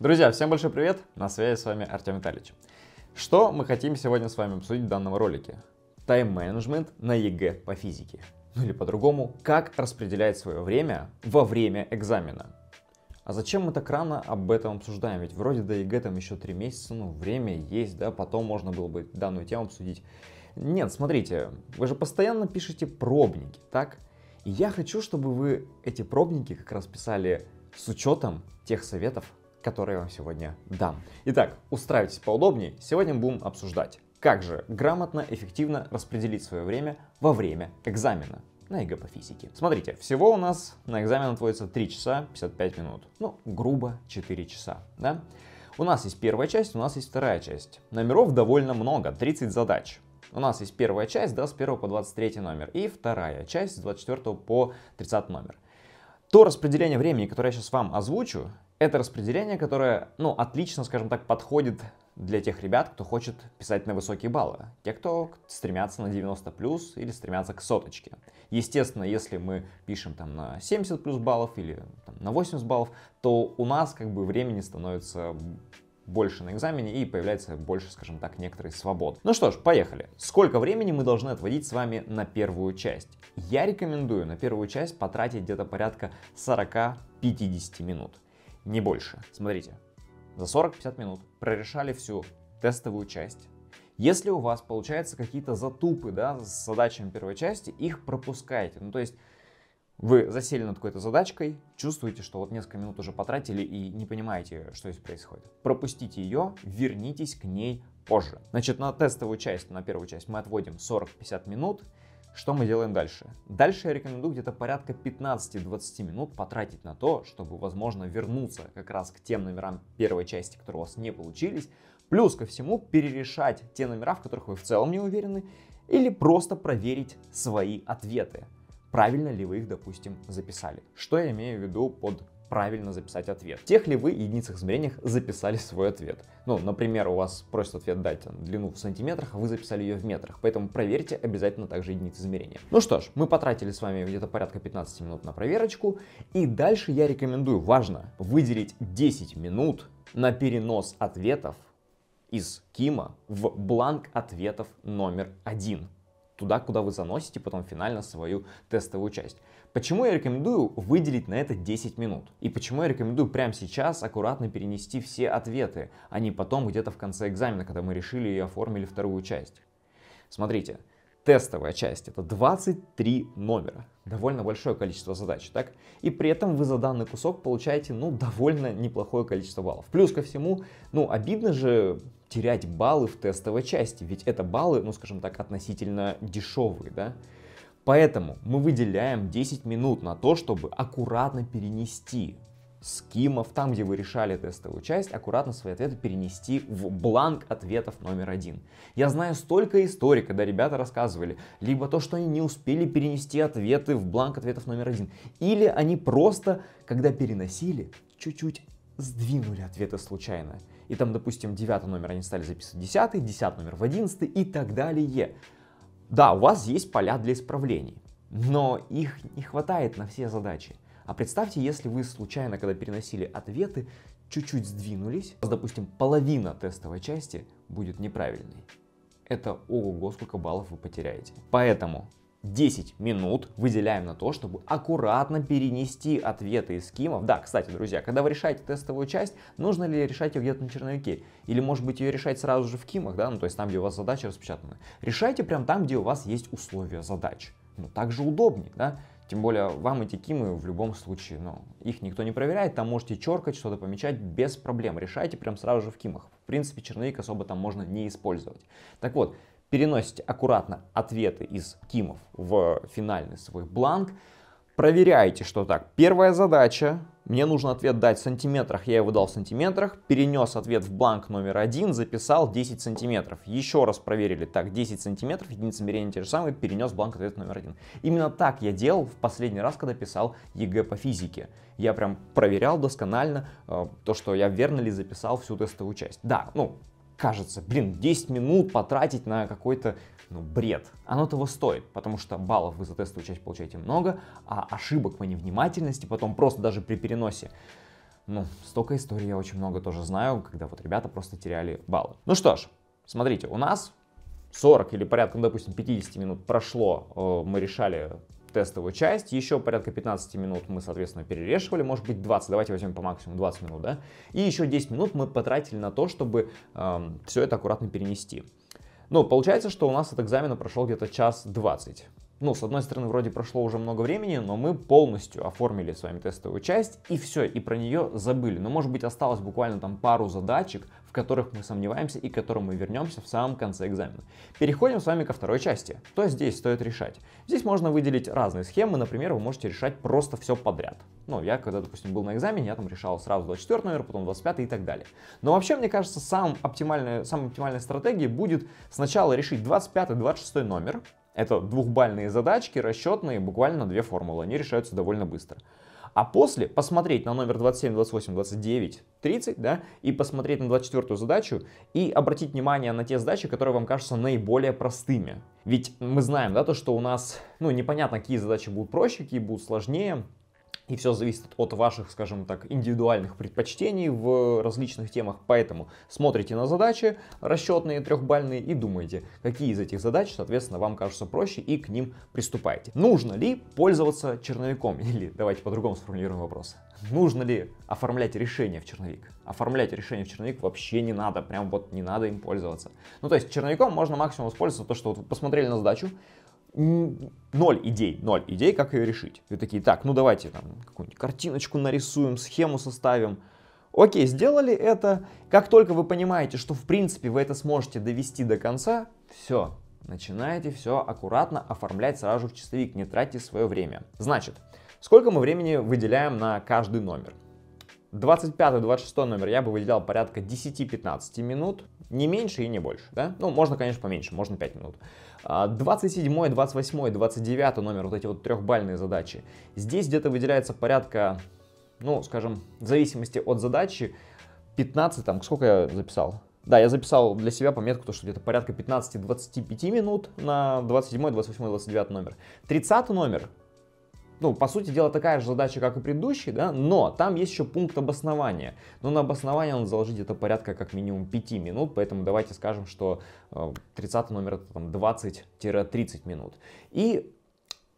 Друзья, всем большой привет, на связи с вами Артем Витальевич. Что мы хотим сегодня с вами обсудить в данном ролике? Тайм-менеджмент на ЕГЭ по физике. Ну или по-другому, как распределять свое время во время экзамена. А зачем мы так рано об этом обсуждаем? Ведь вроде до ЕГЭ там еще три месяца, ну время есть, да, потом можно было бы данную тему обсудить. Нет, смотрите, вы же постоянно пишете пробники, так? И я хочу, чтобы вы эти пробники как раз писали с учетом тех советов, которые я вам сегодня дам. Итак, устраивайтесь поудобнее. Сегодня мы будем обсуждать, как же грамотно, эффективно распределить свое время во время экзамена на ЕГЭ по физике. Смотрите, всего у нас на экзамен отводится 3 часа 55 минут. Ну, грубо 4 часа, да? У нас есть первая часть, у нас есть вторая часть. Номеров довольно много, 30 задач. У нас есть первая часть, да, с 1 по 23 номер, и вторая часть с 24 по 30 номер. То распределение времени, которое я сейчас вам озвучу, это распределение, которое, ну, отлично, скажем так, подходит для тех ребят, кто хочет писать на высокие баллы. Те, кто стремятся на 90 плюс или стремятся к соточке. Естественно, если мы пишем там на 70 плюс баллов или там, на 80 баллов, то у нас как бы времени становится больше на экзамене и появляется больше, скажем так, некоторой свободы. Ну что ж, поехали. Сколько времени мы должны отводить с вами на первую часть? Я рекомендую на первую часть потратить где-то порядка 40-50 минут не больше. Смотрите, за 40-50 минут прорешали всю тестовую часть. Если у вас получаются какие-то затупы да, с задачами первой части, их пропускаете. Ну, то есть вы засели над какой-то задачкой, чувствуете, что вот несколько минут уже потратили и не понимаете, что здесь происходит. Пропустите ее, вернитесь к ней позже. Значит, на тестовую часть, на первую часть мы отводим 40-50 минут. Что мы делаем дальше? Дальше я рекомендую где-то порядка 15-20 минут потратить на то, чтобы, возможно, вернуться как раз к тем номерам первой части, которые у вас не получились, плюс ко всему перерешать те номера, в которых вы в целом не уверены, или просто проверить свои ответы правильно ли вы их, допустим, записали. Что я имею в виду под правильно записать ответ. В тех ли вы единицах измерениях записали свой ответ? Ну, например, у вас просят ответ дать длину в сантиметрах, а вы записали ее в метрах, поэтому проверьте обязательно также единицы измерения. Ну что ж, мы потратили с вами где-то порядка 15 минут на проверочку, и дальше я рекомендую, важно, выделить 10 минут на перенос ответов из Кима в бланк ответов номер один туда, куда вы заносите потом финально свою тестовую часть. Почему я рекомендую выделить на это 10 минут? И почему я рекомендую прямо сейчас аккуратно перенести все ответы, а не потом где-то в конце экзамена, когда мы решили и оформили вторую часть? Смотрите, тестовая часть это 23 номера. Довольно большое количество задач, так? И при этом вы за данный кусок получаете, ну, довольно неплохое количество баллов. Плюс ко всему, ну, обидно же терять баллы в тестовой части, ведь это баллы, ну скажем так, относительно дешевые, да. Поэтому мы выделяем 10 минут на то, чтобы аккуратно перенести скимов, там, где вы решали тестовую часть, аккуратно свои ответы перенести в бланк ответов номер один. Я знаю столько историй, когда ребята рассказывали, либо то, что они не успели перенести ответы в бланк ответов номер один, или они просто, когда переносили, чуть-чуть сдвинули ответы случайно. И там, допустим, девятый номер они стали записывать десятый, десятый номер в одиннадцатый и так далее. Да, у вас есть поля для исправлений, но их не хватает на все задачи. А представьте, если вы случайно, когда переносили ответы, чуть-чуть сдвинулись, допустим, половина тестовой части будет неправильной. Это ого-го, сколько баллов вы потеряете. Поэтому 10 минут выделяем на то, чтобы аккуратно перенести ответы из скимов. Да, кстати, друзья, когда вы решаете тестовую часть, нужно ли решать ее где-то на черновике? Или, может быть, ее решать сразу же в кимах, да, ну, то есть там, где у вас задачи распечатаны. Решайте прям там, где у вас есть условия задач. Ну, так же удобнее, да? Тем более, вам эти кимы в любом случае, ну, их никто не проверяет, там можете черкать, что-то помечать без проблем. Решайте прям сразу же в кимах. В принципе, черновик особо там можно не использовать. Так вот, переносите аккуратно ответы из кимов в финальный свой бланк, проверяете, что так. Первая задача, мне нужно ответ дать в сантиметрах, я его дал в сантиметрах, перенес ответ в бланк номер один, записал 10 сантиметров. Еще раз проверили, так, 10 сантиметров, единица мерения те же самые, перенес бланк ответ номер один. Именно так я делал в последний раз, когда писал ЕГЭ по физике. Я прям проверял досконально э, то, что я верно ли записал всю тестовую часть. Да, ну, кажется, блин, 10 минут потратить на какой-то ну, бред. Оно того стоит, потому что баллов вы за тестовую часть получаете много, а ошибок по невнимательности потом просто даже при переносе ну, столько историй я очень много тоже знаю, когда вот ребята просто теряли баллы. Ну что ж, смотрите, у нас 40 или порядка, ну, допустим, 50 минут прошло, э, мы решали тестовую часть. Еще порядка 15 минут мы, соответственно, перерешивали, может быть 20, давайте возьмем по максимуму 20 минут, да. И еще 10 минут мы потратили на то, чтобы э, эм, все это аккуратно перенести. Ну, получается, что у нас от экзамена прошел где-то час 20 ну, с одной стороны, вроде прошло уже много времени, но мы полностью оформили с вами тестовую часть, и все, и про нее забыли. Но, ну, может быть, осталось буквально там пару задачек, в которых мы сомневаемся и к которым мы вернемся в самом конце экзамена. Переходим с вами ко второй части. Что здесь стоит решать? Здесь можно выделить разные схемы, например, вы можете решать просто все подряд. Ну, я когда, допустим, был на экзамене, я там решал сразу 24 номер, потом 25 и так далее. Но вообще, мне кажется, сам оптимальная, самой оптимальной стратегией будет сначала решить 25 и 26 номер, это двухбальные задачки, расчетные, буквально две формулы. Они решаются довольно быстро. А после посмотреть на номер 27, 28, 29, 30, да, и посмотреть на 24 задачу и обратить внимание на те задачи, которые вам кажутся наиболее простыми. Ведь мы знаем, да, то, что у нас, ну, непонятно, какие задачи будут проще, какие будут сложнее, и все зависит от ваших, скажем так, индивидуальных предпочтений в различных темах. Поэтому смотрите на задачи расчетные, трехбальные и думайте, какие из этих задач, соответственно, вам кажутся проще и к ним приступайте. Нужно ли пользоваться черновиком? Или давайте по-другому сформулируем вопрос. Нужно ли оформлять решение в черновик? Оформлять решение в черновик вообще не надо, прям вот не надо им пользоваться. Ну то есть черновиком можно максимум использовать то, что вот вы посмотрели на задачу, ноль идей, ноль идей, как ее решить. Вы такие, так, ну давайте там какую-нибудь картиночку нарисуем, схему составим. Окей, сделали это. Как только вы понимаете, что в принципе вы это сможете довести до конца, все, начинаете все аккуратно оформлять сразу в чистовик, не тратьте свое время. Значит, сколько мы времени выделяем на каждый номер? 25-26 номер я бы выделял порядка 10-15 минут, не меньше и не больше, да? Ну, можно, конечно, поменьше, можно 5 минут. 27, 28, 29 номер, вот эти вот трехбальные задачи. Здесь где-то выделяется порядка, ну, скажем, в зависимости от задачи, 15, там, сколько я записал? Да, я записал для себя пометку, то, что где-то порядка 15-25 минут на 27, 28, 29 номер. 30 номер ну, по сути дела, такая же задача, как и предыдущий, да, но там есть еще пункт обоснования. Но на обоснование надо заложить это порядка как минимум 5 минут, поэтому давайте скажем, что 30 э, номер это там 20-30 минут. И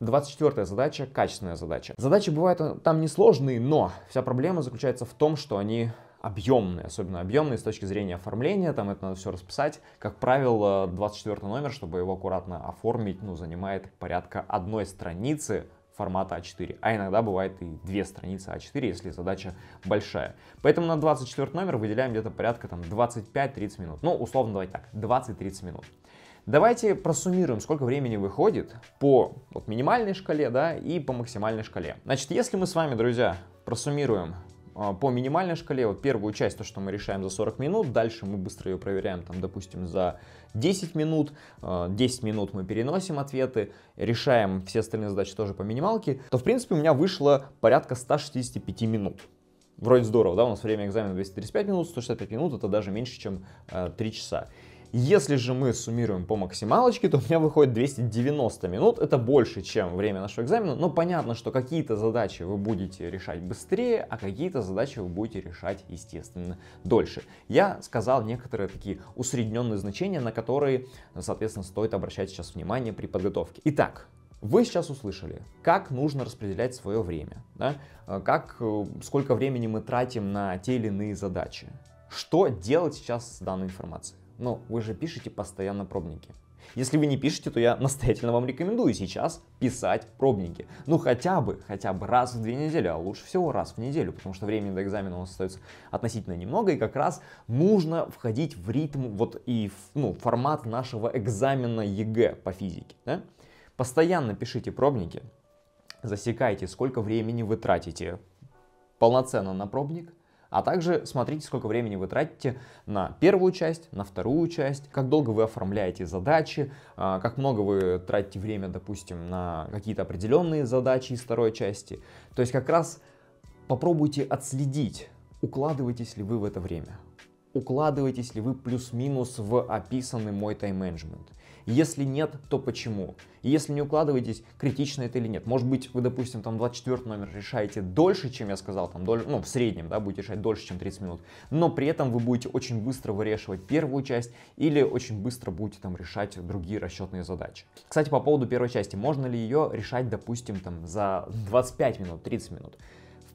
24 задача – качественная задача. Задачи бывают э, там несложные, но вся проблема заключается в том, что они объемные, особенно объемные с точки зрения оформления, там это надо все расписать. Как правило, 24 номер, чтобы его аккуратно оформить, ну, занимает порядка одной страницы формата А4, а иногда бывает и две страницы А4, если задача большая. Поэтому на 24 номер выделяем где-то порядка там 25-30 минут. Ну, условно, давайте так, 20-30 минут. Давайте просуммируем, сколько времени выходит по вот, минимальной шкале да, и по максимальной шкале. Значит, если мы с вами, друзья, просуммируем а, по минимальной шкале, вот первую часть, то, что мы решаем за 40 минут, дальше мы быстро ее проверяем, там, допустим, за 10 минут, 10 а, минут мы переносим ответы, решаем все остальные задачи тоже по минималке, то, в принципе, у меня вышло порядка 165 минут. Вроде здорово, да, у нас время экзамена 235 минут, 165 минут это даже меньше, чем 3 а, часа. Если же мы суммируем по максималочке, то у меня выходит 290 минут. Это больше, чем время нашего экзамена. Но понятно, что какие-то задачи вы будете решать быстрее, а какие-то задачи вы будете решать, естественно, дольше. Я сказал некоторые такие усредненные значения, на которые, соответственно, стоит обращать сейчас внимание при подготовке. Итак, вы сейчас услышали, как нужно распределять свое время, да? Э, как, э, сколько времени мы тратим на те или иные задачи. Что делать сейчас с данной информацией? Но вы же пишете постоянно пробники. Если вы не пишете, то я настоятельно вам рекомендую сейчас писать пробники. Ну хотя бы, хотя бы раз в две недели, а лучше всего раз в неделю, потому что времени до экзамена у нас остается относительно немного, и как раз нужно входить в ритм вот и в, ну, формат нашего экзамена ЕГЭ по физике. Да? Постоянно пишите пробники, засекайте, сколько времени вы тратите полноценно на пробник – а также смотрите, сколько времени вы тратите на первую часть, на вторую часть, как долго вы оформляете задачи, а, как много вы тратите время, допустим, на какие-то определенные задачи из второй части. То есть как раз попробуйте отследить, укладываетесь ли вы в это время, укладываетесь ли вы плюс-минус в описанный мой тайм-менеджмент. Если нет, то почему? И если не укладываетесь, критично это или нет. Может быть, вы, допустим, там 24 номер решаете дольше, чем я сказал, там, доль... ну, в среднем, да, будете решать дольше, чем 30 минут, но при этом вы будете очень быстро вырешивать первую часть или очень быстро будете там решать другие расчетные задачи. Кстати, по поводу первой части, можно ли ее решать, допустим, там за 25 минут, 30 минут?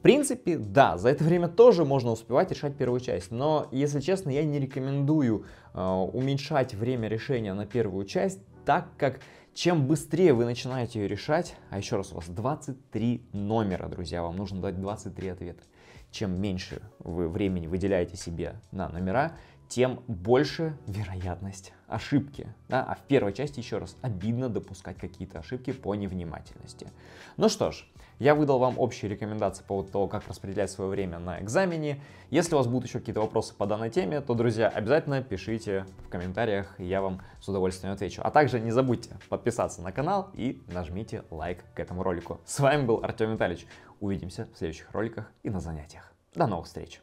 В принципе, да, за это время тоже можно успевать решать первую часть, но, если честно, я не рекомендую э, уменьшать время решения на первую часть, так как чем быстрее вы начинаете ее решать, а еще раз, у вас 23 номера, друзья, вам нужно дать 23 ответа чем меньше вы времени выделяете себе на номера, тем больше вероятность ошибки. Да? А в первой части, еще раз, обидно допускать какие-то ошибки по невнимательности. Ну что ж, я выдал вам общие рекомендации по поводу того, как распределять свое время на экзамене. Если у вас будут еще какие-то вопросы по данной теме, то, друзья, обязательно пишите в комментариях, я вам с удовольствием отвечу. А также не забудьте подписаться на канал и нажмите лайк к этому ролику. С вами был Артем Витальевич. Увидимся в следующих роликах и на занятиях. До новых встреч!